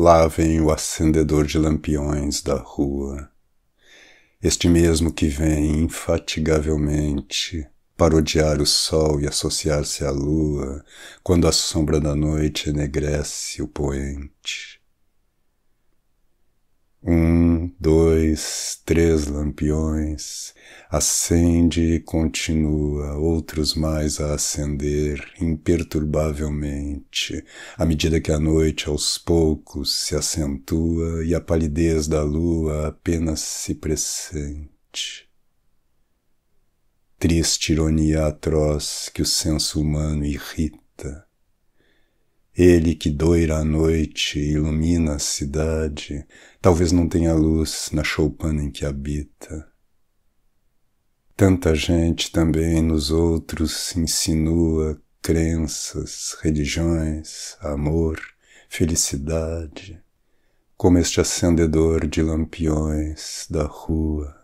lá vem o acendedor de lampiões da rua. Este mesmo que vem infatigavelmente parodiar o sol e associar-se à lua, quando a sombra da noite enegrece o poente. Um, dois, três lampiões, acende e continua, outros mais a acender, imperturbavelmente, à medida que a noite aos poucos se acentua e a palidez da lua apenas se pressente. Triste ironia atroz que o senso humano irrita, ele que doira a noite ilumina a cidade, talvez não tenha luz na choupana em que habita. Tanta gente também nos outros insinua crenças, religiões, amor, felicidade, como este acendedor de lampiões da rua.